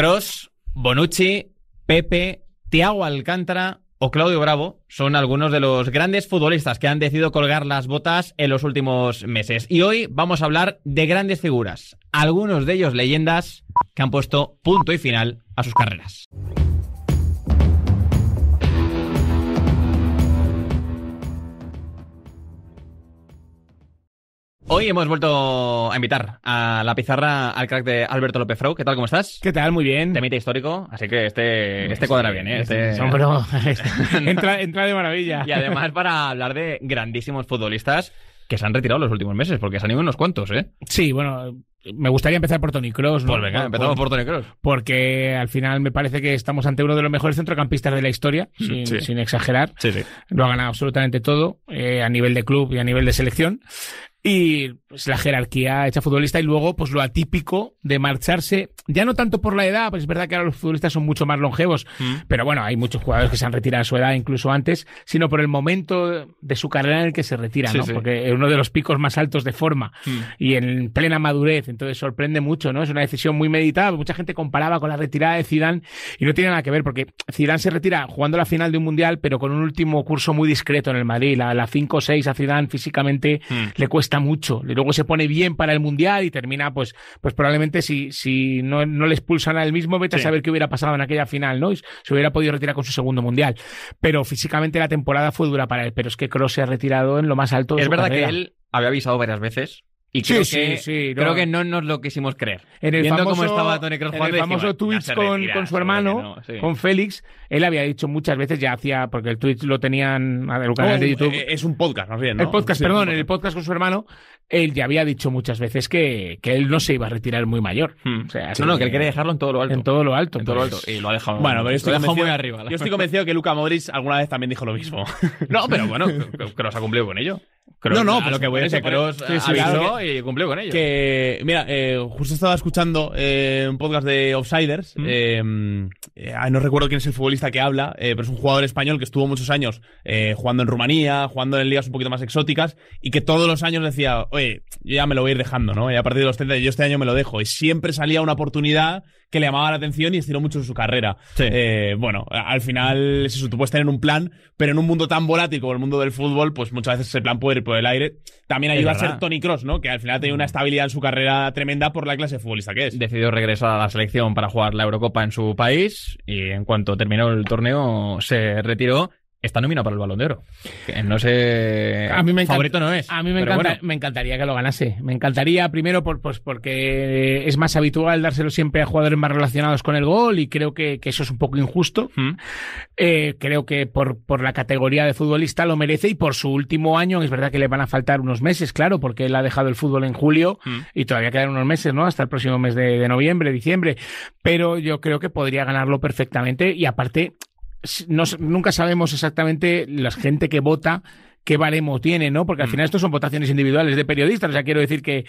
Cross, Bonucci, Pepe, Tiago Alcántara o Claudio Bravo son algunos de los grandes futbolistas que han decidido colgar las botas en los últimos meses. Y hoy vamos a hablar de grandes figuras, algunos de ellos leyendas que han puesto punto y final a sus carreras. Hoy hemos vuelto a invitar a la pizarra al crack de Alberto López Frau. ¿Qué tal? ¿Cómo estás? ¿Qué tal? Muy bien. mete histórico, así que este, este cuadra bien, ¿eh? Este... entra, de maravilla. Y además para hablar de grandísimos futbolistas que se han retirado los últimos meses, porque se han ido unos cuantos, ¿eh? Sí, bueno, me gustaría empezar por Tony Cross. Pues venga, empezamos por, Tony Porque al final me parece que estamos ante uno de los mejores centrocampistas de la historia, mm, sin, exagerar. Lo ha ganado absolutamente todo, eh, a nivel de club y a nivel de selección y pues la jerarquía hecha futbolista y luego pues lo atípico de marcharse, ya no tanto por la edad, pues es verdad que ahora los futbolistas son mucho más longevos, mm. pero bueno, hay muchos jugadores que se han retirado a su edad incluso antes, sino por el momento de su carrera en el que se retira, Porque es uno de los picos más altos de forma mm. y en plena madurez, entonces sorprende mucho, ¿no? Es una decisión muy meditada, mucha gente comparaba con la retirada de Zidane y no tiene nada que ver porque Zidane se retira jugando la final de un mundial, pero con un último curso muy discreto en el Madrid, a la 5 o 6 a Zidane físicamente mm. le cuesta mucho. Y luego se pone bien para el Mundial y termina, pues, pues probablemente si, si no, le expulsan al mismo, vete a saber qué hubiera pasado en aquella final, ¿no? se hubiera podido retirar con su segundo Mundial. Pero físicamente la temporada fue dura para él, pero es que Cross se ha retirado en lo más alto Es verdad que él había avisado varias veces y sí, sí, sí, creo que no nos lo quisimos creer. En el Viendo famoso, cómo estaba Tony Kroos el famoso tweet con, su hermano, con Félix, él había dicho muchas veces, ya hacía, porque el tweet lo tenían el canal oh, de YouTube. Eh, es un podcast, más bien, ¿no? El podcast, perdón, en el podcast con su hermano, él ya había dicho muchas veces que, que él no se iba a retirar muy mayor. Hmm. sea, no, no, que él quería dejarlo en todo lo alto. En todo lo alto. todo pues. Y lo ha dejado. estoy, muy arriba, yo estoy convencido que Luca Modric alguna vez también dijo lo mismo. no, pero bueno, que, nos ha cumplido con ello no, no, pero lo que voy a decir, es y cumplió con ello. mira, eh, justo estaba escuchando eh, un podcast de outsiders mm. eh, no recuerdo quién es el futbolista que habla, pero es un jugador español que estuvo muchos años jugando en Rumanía, jugando en ligas un poquito más exóticas y que todos los años decía, oye, yo ya me lo voy a ir dejando, ¿no? Y a partir de los 30, yo este año me lo dejo. Y siempre salía una oportunidad que le llamaba la atención y estiró mucho su carrera. Eh, bueno, al final se supuesto tener un plan, pero en un mundo tan volátil como el mundo del fútbol, pues muchas veces ese plan puede ir por el aire. También ayuda a ser Tony Cross, ¿no? Que al final tenido una mm. estabilidad en su carrera tremenda por la clase futbolista que es. Decidió regresar a la selección para jugar la Eurocopa en su país y en cuanto terminó el torneo se retiró está nominado para el Balón de Oro. No sé. A mí me no A mí me, encanta, me, encantaría que lo ganase. Me encantaría, primero, pues, porque es más habitual dárselo siempre a jugadores más relacionados con el gol y creo que, eso es un poco injusto. Mm. Eh, creo que por, por la categoría de futbolista lo merece y por su último año, es verdad que le van a faltar unos meses, claro, porque él ha dejado el fútbol en julio mm. y todavía quedan unos meses, ¿no? Hasta el próximo mes de noviembre, diciembre. Pero yo creo que podría ganarlo perfectamente y aparte nunca sabemos exactamente la gente que vota qué baremo tiene, ¿no? Porque al mm. final esto son votaciones individuales de periodistas, o sea, quiero decir que,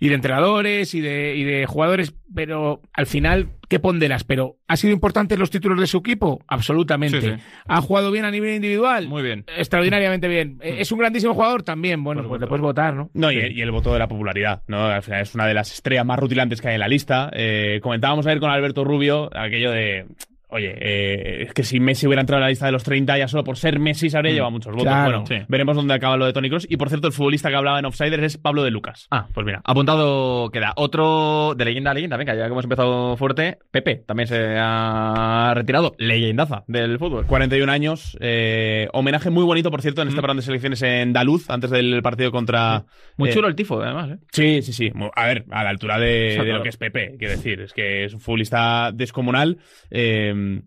y de entrenadores, y de, jugadores, pero al final, ¿qué ponderas? Pero, ¿ha sido importante los títulos de su equipo? Absolutamente. ¿Ha jugado bien a nivel individual? Muy bien. Extraordinariamente bien. Mm. Eh, ¿Es un grandísimo jugador? También, bueno, pues, te puedes votar, ¿no? No, y, el voto de la popularidad, ¿no? Al final es una de las estrellas más rutilantes que hay en la lista. Eh, comentábamos ayer con Alberto Rubio aquello de oye, eh, es que si Messi hubiera entrado en la lista de los 30 ya solo por ser Messi se habría mm, llevado muchos votos. bueno, veremos dónde acaba lo de Tony Cross. Y por cierto, el futbolista que hablaba en Offsiders es Pablo de Lucas. Ah, pues mira, apuntado queda. Otro de leyenda a leyenda, venga, ya que hemos empezado fuerte, Pepe también se ha retirado. Leyendaza del fútbol. 41 años, eh, homenaje muy bonito, por cierto, en este mm. parón de selecciones en Daluz, antes del partido contra... Muy eh, chulo el tifo, además. ¿eh? Sí, sí, sí. A ver, a la altura de, lo que es Pepe, quiero decir. Es que es un futbolista descomunal. Eh, Mm,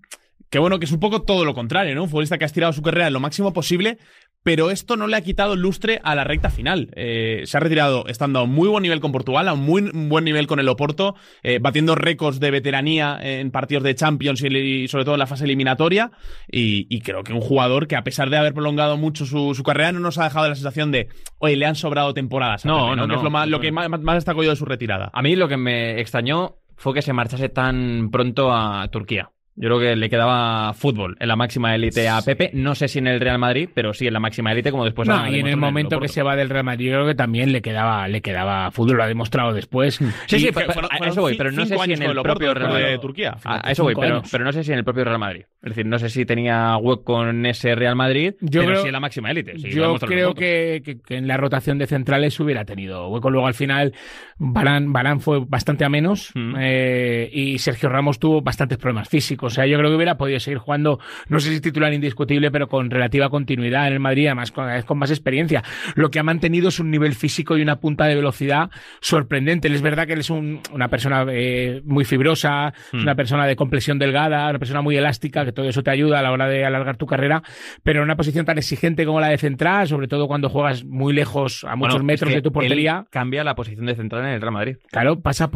que bueno, que es un poco todo lo contrario, ¿no? Un futbolista que ha estirado su carrera lo máximo posible, pero esto no le ha quitado lustre a la recta final. Eh, se ha retirado estando a muy buen nivel con Portugal, a un muy buen nivel con el Oporto, eh, batiendo récords de veteranía en partidos de Champions y, sobre todo en la fase eliminatoria. Y, creo que un jugador que a pesar de haber prolongado mucho su, carrera no nos ha dejado la sensación de, oye, le han sobrado temporadas. No, no, no, es lo, que más, más está de su retirada. A mí lo que me extrañó fue que se marchase tan pronto a Turquía. Yo creo que le quedaba fútbol en la máxima élite a Pepe. No sé si en el Real Madrid, pero sí en la máxima élite, como después. No, y en el momento que se va del Real Madrid, yo creo que también le quedaba, le quedaba fútbol, lo ha demostrado después. Sí, sí, pero, eso voy, pero no sé si en el propio Real Madrid. De Turquía. eso voy, pero, no sé si en el propio Real Madrid. Es decir, no sé si tenía hueco con ese Real Madrid, yo pero creo, sí en la máxima élite. yo creo que, en la rotación de centrales hubiera tenido hueco. Luego al final, Barán, Barán fue bastante a menos mm. eh, y Sergio Ramos tuvo bastantes problemas físicos o sea, yo creo que hubiera podido seguir jugando, no sé si titular indiscutible, pero con relativa continuidad en el Madrid, además con, con más experiencia. Lo que ha mantenido es un nivel físico y una punta de velocidad sorprendente. Es verdad que él es una persona eh, muy fibrosa, hmm. una persona de complexión delgada, una persona muy elástica, que todo eso te ayuda a la hora de alargar tu carrera, pero en una posición tan exigente como la de central, sobre todo cuando juegas muy lejos, a muchos metros de tu portería. cambia la posición de central en el Real Madrid. Claro, pasa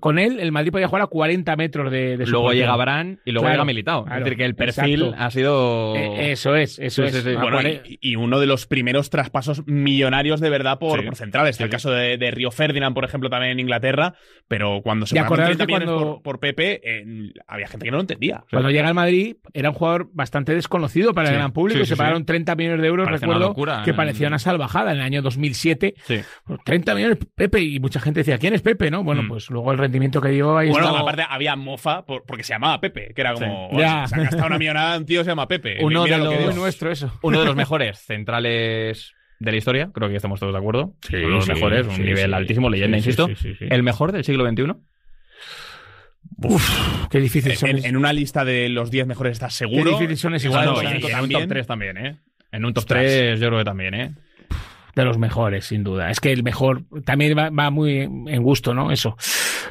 con él, el Madrid podía jugar a 40 metros de, Luego llega Barán y luego claro, militado. es decir, que el perfil ha sido. E-, eso es, eso es. bueno, y, uno de los primeros traspasos millonarios de verdad por, por centrales. El caso de, Río Ferdinand, por ejemplo, también en Inglaterra. Pero cuando se pagaron cuando... por, por Pepe, había gente que no lo entendía. cuando llega al Madrid, era un jugador bastante desconocido para el gran público. se pagaron 30 millones de euros, recuerdo, que parecía una salvajada en el año 2007. 30 pues, millones, Pepe. Y mucha gente decía, ¿quién es Pepe? no Bueno, mm. pues luego el rendimiento que dio ahí. Bueno, aparte había mofa porque se llamaba Pepe, que era como. se ha gastado una millonada, tío se llama Pepe. Eh, uno de los, Uno de los mejores centrales de la historia, creo que estamos todos de acuerdo. uno de los mejores, un nivel altísimo, leyenda, insisto. El mejor del siglo XXI. Uf, qué difícil son. En, una lista de los 10 mejores estás seguro. ¿eh? en, un top 3 también, ¿eh? En un top 3 yo creo que también, ¿eh? De los mejores, sin duda. Es que el mejor también va muy en gusto, ¿no? Eso.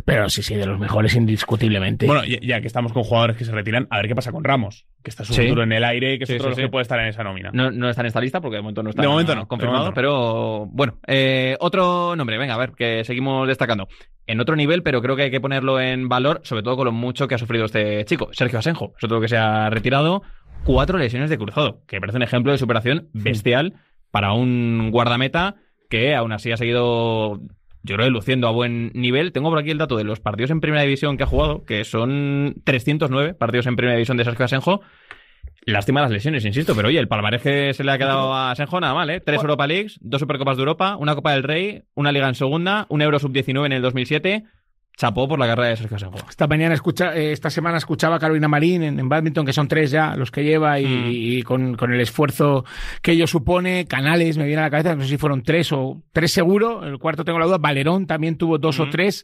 Pero sí, sí, de los mejores indiscutiblemente. Bueno, ya, que estamos con jugadores que se retiran, a ver qué pasa con Ramos, que está su futuro en el aire, que es otro que puede estar en esa nómina. No, está en esta lista porque de momento no está de momento no, confirmado, pero bueno, eh, otro nombre, venga, a ver, que seguimos destacando. En otro nivel, pero creo que hay que ponerlo en valor, sobre todo con lo mucho que ha sufrido este chico, Sergio Asenjo, sobre todo que se ha retirado cuatro lesiones de cruzado, que parece un ejemplo de superación bestial para un guardameta que aún así ha seguido yo creo que luciendo a buen nivel. Tengo por aquí el dato de los partidos en primera división que ha jugado, que son 309 partidos en primera división de Sergio Asenjo. Lástima las lesiones, insisto, pero oye, el palmarés que se le ha quedado a Asenjo nada mal, ¿eh? Tres Europa Leagues, dos Supercopas de Europa, una Copa del Rey, una Liga en segunda, un Euro Sub-19 en el 2007, chapó por la carrera de Sergio Esta mañana escucha, eh, esta semana escuchaba a Carolina Marín en, en, badminton, que son tres ya los que lleva, mm. y, con, con, el esfuerzo que ello supone, Canales me viene a la cabeza, no sé si fueron tres o tres seguro, el cuarto tengo la duda, Valerón también tuvo dos o mm. tres.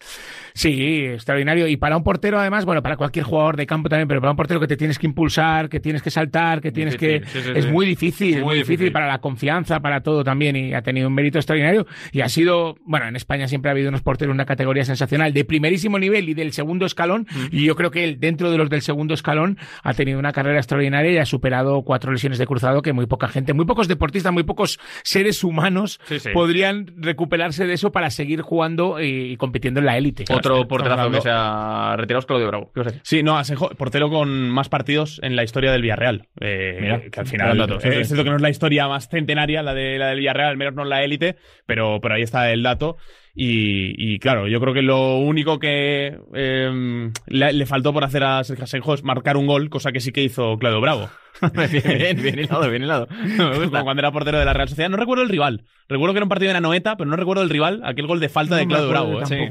Sí, extraordinario. Y para un portero, además, bueno, para cualquier jugador de campo también, pero para un portero que te tienes que impulsar, que tienes que saltar, que tienes que. es muy difícil, es muy difícil. para la confianza, para todo también, y ha tenido un mérito extraordinario. Y ha sido, bueno, en España siempre ha habido unos porteros, una categoría sensacional de primerísimo nivel y del segundo escalón. Y yo creo que él, dentro de los del segundo escalón, ha tenido una carrera extraordinaria y ha superado cuatro lesiones de cruzado que muy poca gente, muy pocos deportistas, muy pocos seres humanos podrían recuperarse de eso para seguir jugando eh, y, compitiendo en la élite. Otro porterazo que se ha retirado es Claudio Bravo. sí, no, portero con más partidos en la historia del Villarreal. Eh, Mira, al final es cierto que no es la historia más centenaria, la, de, la del Villarreal, al menos no la élite, pero, pero ahí está el dato. Y, y, claro, yo creo que lo único que em, le, faltó por hacer a Sergio Senjo es marcar un gol, cosa que sí que hizo Claudio Bravo bien, bien, bien bien hilado. cuando era portero de la Real Sociedad. No recuerdo el rival. Recuerdo que era un partido de la noeta, pero no recuerdo el rival. Aquel gol de falta de Claudio Bravo. Eh,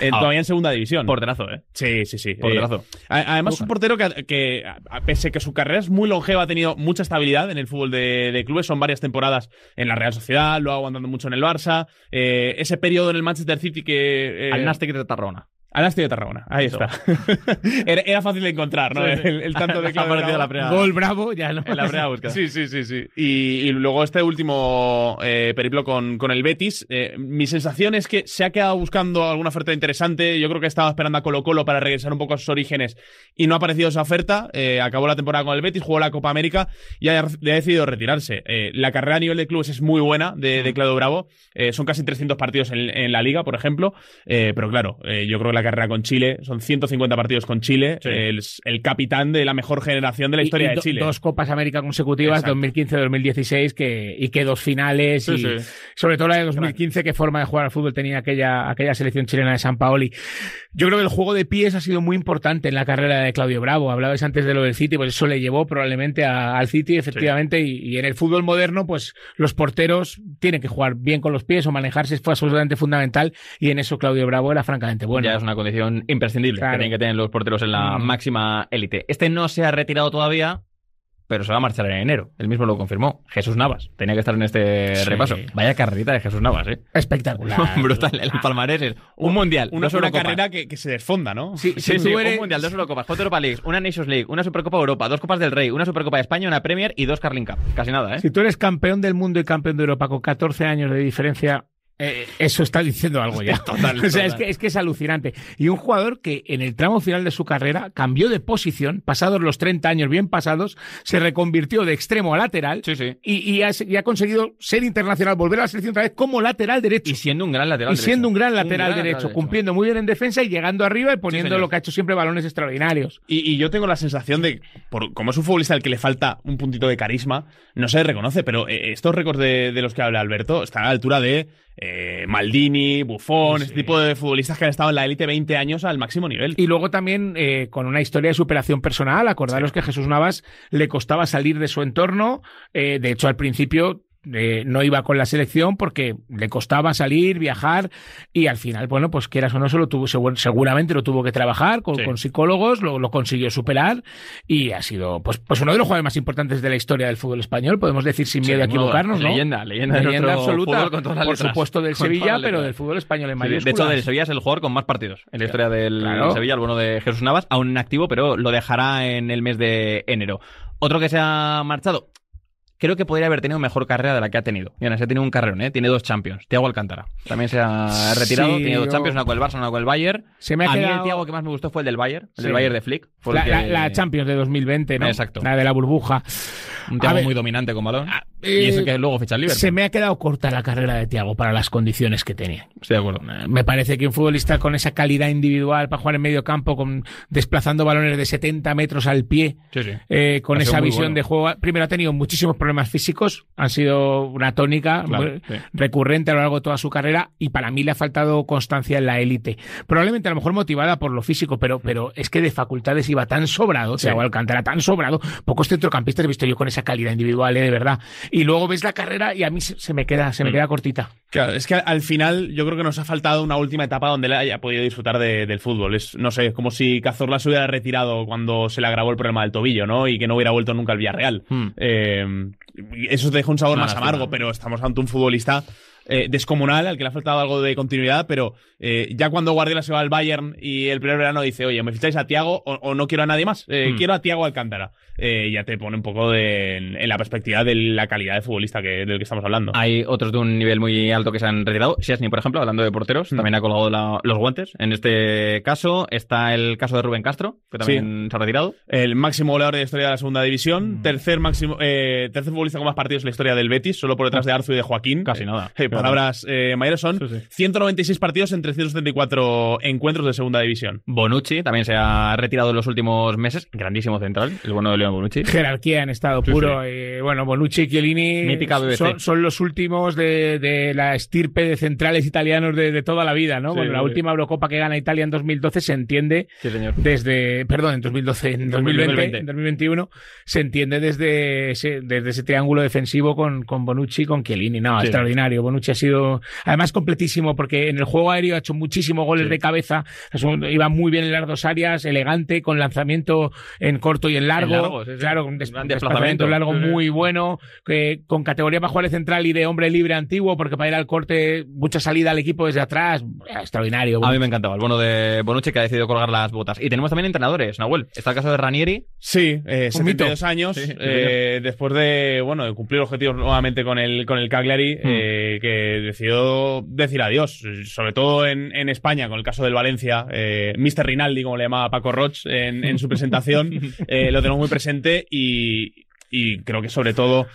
eh, ah. todavía en segunda división. Porterazo, ¿eh? Sí, sí, sí. Eh, Porterazo. además, es un portero que, que, pese que su carrera es muy longeva, ha tenido mucha estabilidad en el fútbol de, clubes. Son varias temporadas en la Real Sociedad, lo ha aguantado mucho en el Barça. ese periodo en el Manchester City que. Al que de Tarrona. Estrella de Tarragona, ahí está. era, fácil de encontrar, ¿no? El, tanto de aparecido la Gol bravo, ya no. En la Sí, sí, sí, sí. Y, luego este último eh, periplo con, con, el Betis. Eh, mi sensación es que se ha quedado buscando alguna oferta interesante. Yo creo que estaba esperando a Colo Colo para regresar un poco a sus orígenes y no ha aparecido esa oferta. Eh, acabó la temporada con el Betis, jugó la Copa América y ha, decidido retirarse. la carrera a nivel de clubes es muy buena de, de Claudio Bravo. son casi 300 partidos en, en, la liga, por ejemplo. pero claro, yo creo que la carrera con Chile, son 150 partidos con Chile, el, capitán de la mejor generación de la historia de Chile. Dos Copas América consecutivas, 2015-2016, que, y que dos finales, y sobre todo la de 2015, qué forma de jugar al fútbol tenía aquella, aquella selección chilena de San Paoli. Yo creo que el juego de pies ha sido muy importante en la carrera de Claudio Bravo, Hablabas antes de lo del City, pues eso le llevó probablemente al City, efectivamente, y, en el fútbol moderno, pues los porteros tienen que jugar bien con los pies o manejarse, fue absolutamente fundamental, y en eso Claudio Bravo era francamente bueno una condición imprescindible que tienen que tener los porteros en la mm. máxima élite. Este no se ha retirado todavía, pero se va a marchar en enero. Él mismo lo confirmó. Jesús Navas tenía que estar en este repaso. Vaya carrerita de Jesús Navas, ¿eh? Espectacular. Brutal. El palmarés es un, mundial. Una, no una carrera que, se desfonda, ¿no? Sí, sí, un mundial, dos Eurocopas, cuatro Europa League, una Nations League, una Supercopa Europa, dos Copas del Rey, una Supercopa de España, una Premier y dos Carling Cup. Casi nada, ¿eh? Si tú eres campeón del mundo y campeón de Europa con 14 años de diferencia, eh, eso está diciendo algo ya. Total, O sea, es que, es alucinante. Y un jugador que en el tramo final de su carrera cambió de posición, pasados los 30 años bien pasados, se reconvirtió de extremo a lateral Y, ha, conseguido ser internacional, volver a la selección otra vez como lateral derecho. Y siendo un gran lateral derecho. Y siendo un gran lateral, derecho, cumpliendo muy bien en defensa y llegando arriba y poniendo lo que ha hecho siempre balones extraordinarios. Y, yo tengo la sensación de, por, como es un futbolista al que le falta un puntito de carisma, no se reconoce, pero eh, estos récords de, los que habla Alberto están a la altura de... Eh, eh, Maldini, Buffon, este tipo de futbolistas que han estado en la élite 20 años al máximo nivel. Y luego también eh, con una historia de superación personal. Acordaros que Jesús Navas le costaba salir de su entorno. Eh, de hecho, al principio eh, no iba con la selección porque le costaba salir, viajar y al final, bueno, pues quieras o no, tuvo, seguramente lo tuvo que trabajar con, psicólogos, lo, consiguió superar y ha sido pues, pues, uno de los jugadores más importantes de la historia del fútbol español, podemos decir sin miedo de equivocarnos, ¿no? Leyenda, leyenda, absoluta, por supuesto del Sevilla, pero del fútbol español en sí, De hecho, del Sevilla es el jugador con más partidos en la historia del Sevilla, el bueno de Jesús Navas, aún activo, pero lo dejará en el mes de enero. Otro que se ha marchado, creo que podría haber tenido mejor carrera de la que ha tenido. Y se ha tenido un carrerón, ¿eh? Tiene dos Champions. Tiago Alcántara. También se ha retirado. tiene dos Champions, una con el Barça, una con el Bayern. Se a mí el Tiago que más me gustó fue el del Bayern. El del Bayern de Flick. La, Champions de 2020, ¿no? Exacto. La de la burbuja. Un Tiago muy dominante con balón y eso eh, que luego Se me ha quedado corta la carrera de Tiago para las condiciones que tenía. Eh, me parece que un futbolista con esa calidad individual para jugar en medio campo, con, desplazando balones de 70 metros al pie, eh, con esa visión de juego. Primero ha tenido muchísimos problemas físicos, han sido una tónica recurrente a lo largo de toda su carrera y para mí le ha faltado constancia en la élite. Probablemente a lo mejor motivada por lo físico, pero, mm. pero es que de facultades iba tan sobrado, Tiago Alcántara tan sobrado. Pocos centrocampistas he visto yo con esa calidad individual, eh, de verdad y luego ves la carrera y a mí se, me queda, se me mm. queda cortita. Claro, es que al final yo creo que nos ha faltado una última etapa donde él haya podido disfrutar del fútbol. Es, no sé, es como si Cazorla se hubiera retirado cuando se le agravó el problema del tobillo, ¿no? Y que no hubiera vuelto nunca al Villarreal. Real. Mm. Eh, eso te deja un sabor más amargo, pero estamos ante un futbolista eh, descomunal, al que le ha faltado algo de continuidad, pero eh, ya cuando Guardiola se va al Bayern y el primer verano dice, oye, me ficháis a Tiago o, no quiero a nadie más, eh, hmm. quiero a Tiago Alcántara. ya te pone un poco de, en, la perspectiva de la calidad de futbolista que, del que estamos hablando. Hay otros de un nivel muy alto que se han retirado. ni por ejemplo, hablando de porteros, hmm. también ha colgado los guantes. En este caso está el caso de Rubén Castro, que también se ha retirado. El máximo goleador de la historia de la segunda división, hmm. tercer máximo tercer futbolista con más partidos en la historia del Betis, solo por detrás ah. de Arzu y de Joaquín. Casi nada palabras eh, mayores son 196 partidos en 374 encuentros de segunda división. Bonucci también se ha retirado en los últimos meses, grandísimo central, el bueno de León Bonucci. Jerarquía en estado puro. Eh, bueno, Bonucci y Chiellini son, los últimos de, la estirpe de centrales italianos de, toda la vida, ¿no? la última Eurocopa que gana Italia en 2012 se entiende señor. desde, perdón, en 2012, en 2020, en 2021 se entiende desde ese, desde triángulo defensivo con, Bonucci y con Chiellini. No, extraordinario ha sido, además, completísimo, porque en el juego aéreo ha hecho muchísimos goles de cabeza. iba muy bien en las dos áreas, elegante, con lanzamiento en corto y en largo. Claro, un, desplazamiento, largo muy bueno, con categoría para jugar central y de hombre libre antiguo, porque para ir al corte, mucha salida al equipo desde atrás. Extraordinario. A mí me encantaba. El bueno de Bonucci que ha decidido colgar las botas. Y tenemos también entrenadores, Nahuel. Está el caso de Ranieri. Sí, eh, 72 años. Eh, después de, bueno, de cumplir objetivos nuevamente con el, con el Cagliari, hmm. eh, que decidió decir adiós, sobre todo en, España, con el caso del Valencia, eh, Mister Mr. Rinaldi, como le llamaba Paco Roch en, su presentación, eh, lo tenemos muy presente y, creo que sobre todo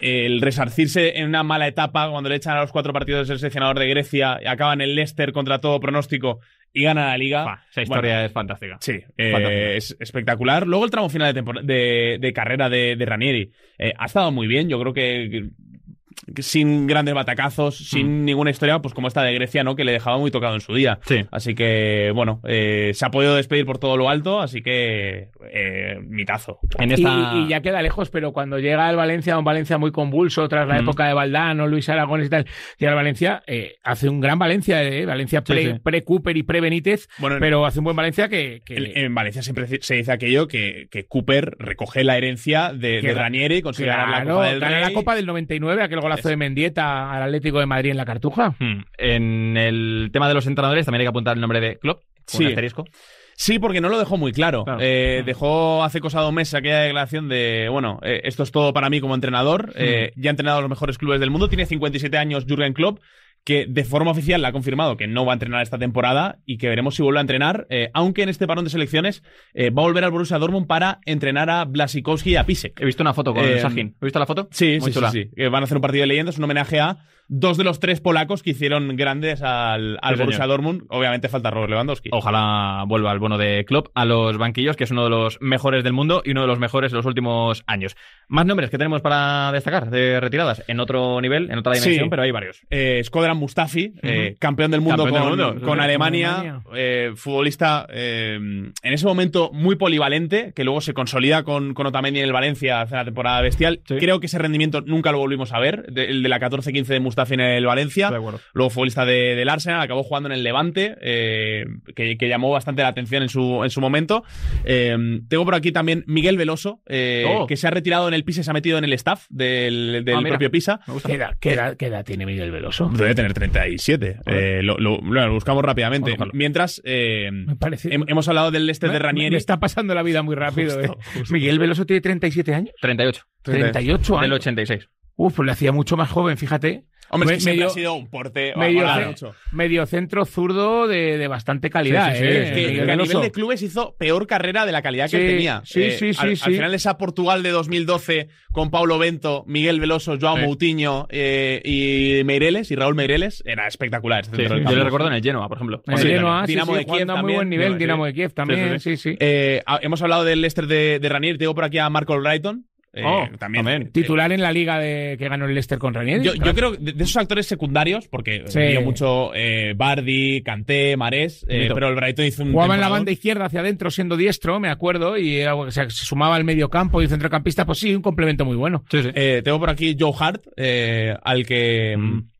el resarcirse en una mala etapa cuando le echan a los cuatro partidos el seleccionador de Grecia, acaban el Leicester contra todo pronóstico y gana la liga. esa historia es fantástica. Sí, eh, es espectacular. Luego el tramo final de, carrera de, Ranieri ha estado muy bien. Yo creo que sin grandes batacazos, sin mm. ninguna historia, pues como esta de Grecia, ¿no? Que le dejaba muy tocado en su día. Así que, bueno, eh, se ha podido despedir por todo lo alto, así que eh, mitazo. y, ya queda lejos, pero cuando llega el Valencia, un Valencia muy convulso, tras la mm. época de Valdano, Luis Aragones y tal, llega el Valencia, eh, hace un gran Valencia, Valencia pre-Cooper y pre-Benítez, pero hace un buen Valencia que... En, Valencia siempre se dice aquello que, Cooper recoge la herencia de, de Ranieri, consigue la Copa del la Copa del 99, golazo de Mendieta al Atlético de Madrid en la Cartuja? Hmm. En el tema de los entrenadores también hay que apuntar el nombre de Klopp, sí. Sí, porque no lo dejó muy claro. Eh, hmm. dejó hace cosa dos meses aquella declaración de, bueno, eh, esto es todo para mí como entrenador. Hmm. Eh, ya ha entrenado los mejores clubes del mundo. Tiene 57 años Jürgen Klopp que de forma oficial la ha confirmado que no va a entrenar esta temporada y que veremos si vuelve a entrenar, eh, aunque en este parón de selecciones eh, va a volver al Borussia Dortmund para entrenar a Blasikowski y a Pisek. He visto una foto con eh, Sajin. ¿Has visto la foto? Sí, sí, sí, eh, van a hacer un partido de leyendas, un homenaje a dos de los tres polacos que hicieron grandes al, al Borussia Dortmund. Obviamente falta Robert Lewandowski. Ojalá vuelva al bono de Klopp a los banquillos, que es uno de los mejores del mundo y uno de los mejores de los últimos años. Más nombres que tenemos para destacar de retiradas en otro nivel, en otra dimensión, pero hay varios. Mustafi, eh, campeón del mundo con, Alemania, eh, futbolista eh, en ese momento muy polivalente, que luego se consolida con, con Otamendi en el Valencia hace la temporada bestial. Creo que ese rendimiento nunca lo volvimos a ver, el de la 14-15 de Mustafi en el Valencia, luego futbolista del Arsenal, acabó jugando en el Levante, que, llamó bastante la atención en su, en su momento. tengo por aquí también Miguel Veloso, oh. que se ha retirado en el Pisa y se ha metido en el staff del, del ah, propio Pisa. ¿Qué edad, tiene Miguel Veloso? tener 37. Eh, lo, buscamos rápidamente. Mientras, eh, hemos hablado del este de Ranieri. está pasando la vida muy rápido. Eh. Miguel Veloso tiene 37 años. 38. 38 años. Del 86. Uf, pues le hacía mucho más joven, fíjate. Hombre, ha sido un porte medio, centro zurdo de, bastante calidad. ¿eh? que, a nivel de clubes hizo peor carrera de la calidad que tenía. Sí, sí, eh, sí, al, final esa Portugal de 2012 con Paulo Bento, Miguel Veloso, Joao Moutinho eh, y Meireles y Raúl Meireles era espectacular. Este yo le recuerdo en el Genoa, por ejemplo. En el Genoa, Dinamo de Kiev también. muy buen nivel, Dinamo de Kiev también, sí, sí. hemos hablado del Leicester de, de Ranier, tengo por aquí a Marco Brighton, eh, oh, también, eh, titular en la liga que ganó el Leicester con Ranieri. Yo, creo de, esos actores secundarios, porque eh, vio mucho Bardi, Canté, Marés, pero el Brighton hizo un. Jugaba en la banda izquierda hacia adentro, siendo diestro, me acuerdo, y se sumaba al medio campo y centrocampista, pues sí, un complemento muy bueno. tengo por aquí Joe Hart, al que. Mm, mm.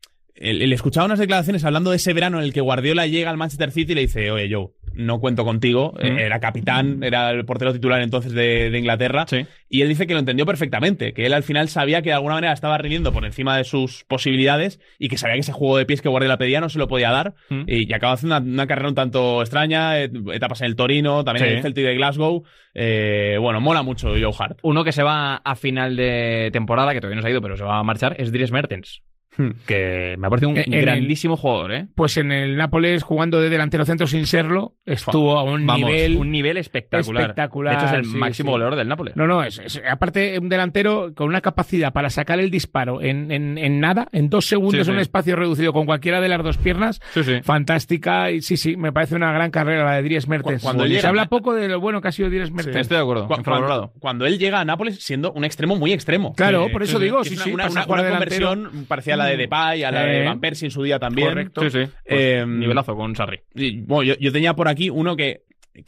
Le escuchaba unas declaraciones hablando de ese verano en el que Guardiola llega al Manchester City y le dice, oye Joe, no cuento contigo, eh, mm. era capitán, era el portero titular entonces de, Inglaterra, y él dice que lo entendió perfectamente, que él al final sabía que de alguna manera estaba rindiendo por encima de sus posibilidades y que sabía que ese juego de pies que Guardiola pedía no se lo podía dar, mm. y, acabó haciendo una, carrera un tanto extraña, eh, etapas en el Torino, también en el Celtic de Glasgow, eh, bueno, mola mucho Joe Hart. Uno que se va a final de temporada, que todavía no se ha ido, pero se va a marchar, es Dries Mertens. Hmm. que me ha parecido un grandísimo jugador, ¿eh? Pues en el Nápoles, jugando de delantero centro sin serlo, estuvo a un nivel... Un nivel espectacular. espectacular. De hecho, es el máximo valor goleador del Nápoles. No, no, es, aparte un delantero con una capacidad para sacar el disparo en, nada, en dos segundos, en un espacio reducido con cualquiera de las dos piernas, fantástica. Y sí, sí, me parece una gran carrera la de Dries Mertens. Cuando, Se habla poco de lo bueno que ha sido Dries Mertens. estoy de acuerdo. Cuando, cuando, él llega a Nápoles siendo un extremo muy extremo. Claro, por eso digo, sí, sí. Una, una, una conversión parecía la de mm. Depay, a la de Van Persie en su día también. Correcto. Sí, sí. Pues eh, nivelazo con Sarri. yo, tenía por aquí uno que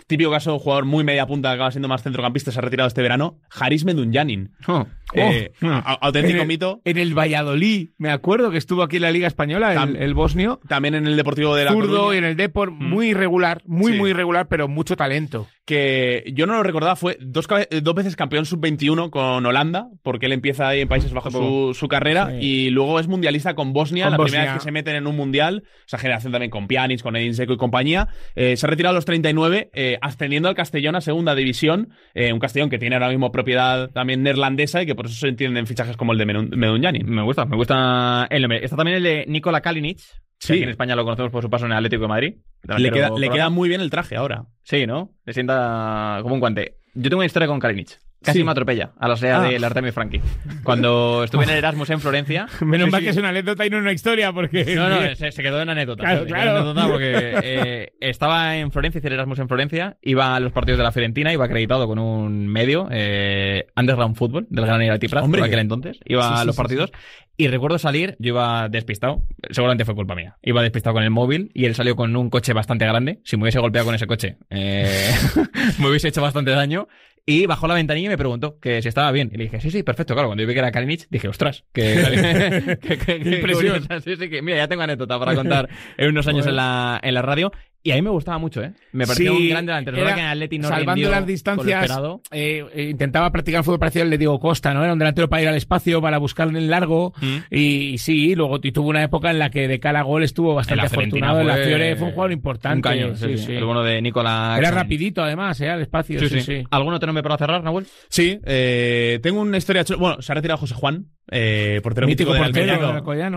típico caso jugador muy media punta que acaba siendo más centrocampista, se ha retirado este verano, Haris Medunjanin. Oh, eh, oh. Auténtico mito. En el Valladolid, me acuerdo que estuvo aquí en la Liga Española, el, bosnio. También en el Deportivo de la Zurdo y en el Deport, mm. muy irregular, muy, muy irregular, pero mucho talento que yo no lo recordaba, fue dos, eh, veces campeón sub-21 con Holanda, porque él empieza ahí en Países Bajos su, carrera, y luego es mundialista con Bosnia, la primera vez que se meten en un mundial, esa generación también con Pjanic, con Edin Seco y compañía. Eh, se ha retirado a los 39, eh, ascendiendo al Castellón a segunda división, un Castellón que tiene ahora mismo propiedad también neerlandesa y que por eso se entienden fichajes como el de Medunjani. Me gusta, me gusta el Está también el de Nikola Kalinic, Sí. en España lo conocemos por su paso en el Atlético de Madrid. Le queda, muy bien el traje ahora. Sí, ¿no? Le sienta como un guante. Yo tengo una historia con Kalinic. Casi me atropella a la sea de ah. del Artemio Franchi. Cuando estuve en el Erasmus en Florencia. Menos mal que es una anécdota y no una historia, porque. No, no, se, quedó en anécdota. Claro, claro. Eh, estaba en Florencia, hice el Erasmus en Florencia, iba a los partidos de la Fiorentina, iba acreditado con un medio, eh, Underground Football, del gran Irati Prat, por aquel entonces. Iba a los partidos. Y recuerdo salir, yo iba despistado, seguramente fue culpa mía. Iba despistado con el móvil y él salió con un coche bastante grande. Si me hubiese golpeado con ese coche, eh, me hubiese hecho bastante daño. Y bajó la ventanilla y me preguntó que si estaba bien. Y le dije, sí, sí, perfecto. Claro, cuando yo vi que era Kalinich, dije, ostras, qué qué impresión. Sí, sí, que, mira, ya tengo anécdota para contar en unos años en, la, en la radio. Y a mí me gustaba mucho, ¿eh? Me parecía un gran delantero. salvando las distancias, eh, eh, intentaba practicar fútbol parecido al de Diego Costa, ¿no? Era un delantero para ir al espacio, para buscar en el largo. Mm. Y, sí, luego tuvo una época en la que de cara a gol estuvo bastante afortunado. en la fue un jugador importante. El de Nicolás. Era rapidito, además, ¿eh? Al espacio. Sí, sí. ¿Algún otro para cerrar, Nahuel? Sí, eh, tengo una historia... Bueno, se ha retirado José Juan. Eh, portero mítico, del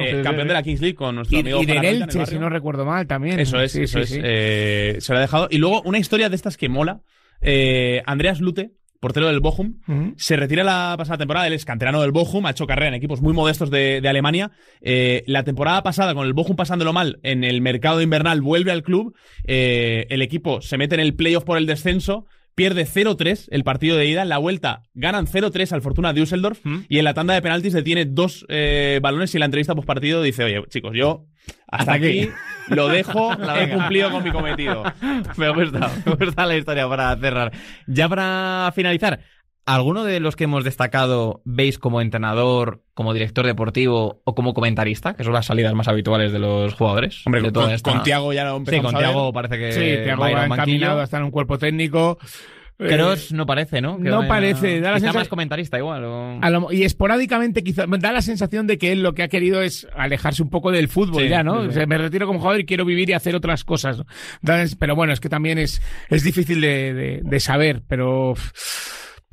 eh, campeón de la Kings League con nuestro amigo y de Elche, si no recuerdo mal también. Eso es, eh, se lo ha dejado. Y luego una historia de estas que mola. Andreas Lute, portero del Bochum, se retira la pasada temporada, él es del Bochum, ha hecho carrera en equipos muy modestos de, Alemania. la temporada pasada, con el Bochum pasándolo mal en el mercado invernal, vuelve al club, el equipo se mete en el playoff por el descenso pierde 0-3 el partido de ida. En la vuelta ganan 0-3 al Fortuna Düsseldorf y en la tanda de penaltis detiene dos eh, balones y en la entrevista post partido dice, oye, chicos, yo hasta, aquí. lo dejo, he cumplido con mi cometido. me gustado, me gusta la historia para cerrar. Ya para finalizar, ¿Alguno de los que hemos destacado veis como entrenador, como director deportivo o como comentarista? Que son las salidas más habituales de los jugadores. Hombre, con, Tiago ya lo empezamos Sí, con Tiago parece que sí, Tiago va, encaminado hasta en un cuerpo técnico. Pero eh, no parece, ¿no? no parece. Da la más comentarista igual. y esporádicamente quizá da la sensación de que él lo que ha querido es alejarse un poco del fútbol ya, ¿no? me retiro como jugador y quiero vivir y hacer otras cosas. pero bueno, es que también es, es difícil de, saber, pero...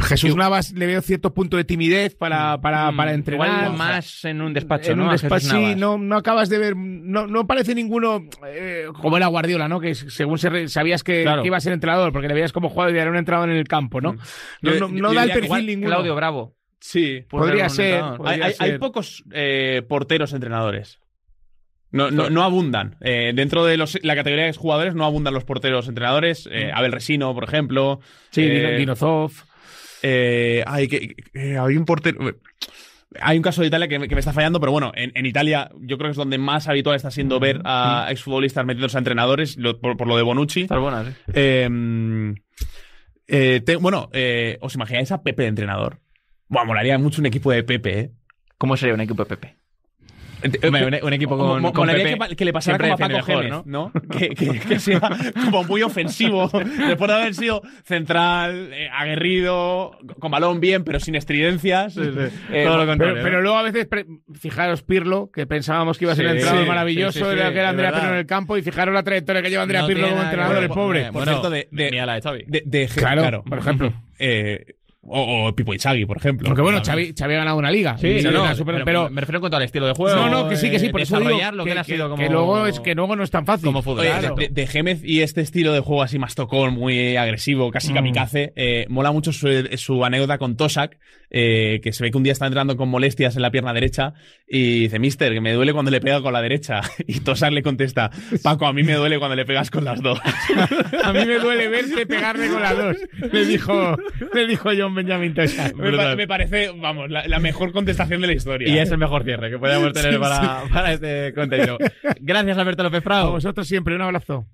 Jesús Navas le veo cierto punto de timidez para, mm, para, mm, para entrenar. más en un despacho, ¿no? Un sí, no, acabas de ver, no, parece ninguno eh, como era Guardiola, ¿no? Que según sabías que, iba a ser entrenador, porque le veías como jugado y era un entrenador en el campo, ¿no? Mm. No, da el perfil ninguno. Claudio Bravo. Sí, podría, ser, hay, pocos eh, porteros entrenadores. No, no, abundan. Eh, dentro de la categoría de jugadores no abundan los porteros entrenadores. Abel Resino, por ejemplo. Sí, Dinozov hay eh, un portero. Hay un caso de Italia que me, está fallando, pero bueno, en, Italia yo creo que es donde más habitual está siendo ver a exfutbolistas metidos a entrenadores, por, lo de Bonucci. Em, eh, bueno, eh, ¿os imagináis a Pepe de entrenador? Bueno, molaría mucho un equipo de Pepe, ¿Cómo sería un equipo de Pepe? un, equipo con, con Pepe, que, que, le pasara como a mejor, ¿no? que, que, que, sea como muy ofensivo después de haber sido central, eh, aguerrido, con balón bien, pero sin estridencias. Eh, Todo lo contrario. Pero, luego a veces, fijaros Pirlo, que pensábamos que iba a ser un entrenador maravilloso, de que era Andrea Pirlo en el campo, y fijaros la trayectoria que lleva Andrea Pirlo como entrenador, el pobre. Por, cierto, de, de, de, de, claro, claro, por ejemplo. Eh, o, o Pipo Inzaghi, por ejemplo. Porque bueno, Xavi, ha ganado una liga. Sí, pero, me refiero en cuanto al estilo de juego. No, no, que sí, que sí, eh, por eso digo que, luego es que luego no es tan fácil. Como fútbol. de, Gémez y este estilo de juego así más tocón, muy agresivo, casi mm. kamikaze, eh, mola mucho su, anécdota con Tosak, eh, que se ve que un día está entrando con molestias en la pierna derecha y dice, mister, que me duele cuando le pegas con la derecha. Y Tosak le contesta, Paco, a mí me duele cuando le pegas con las dos. a mí me duele verte pegarme con las dos. Le dijo, le dijo John Benjamin Me, parece, vamos, la, mejor contestación de la historia. Y es el mejor cierre que podemos tener para, para este contenido. Gracias, Alberto López Frao. A vosotros siempre, un abrazo.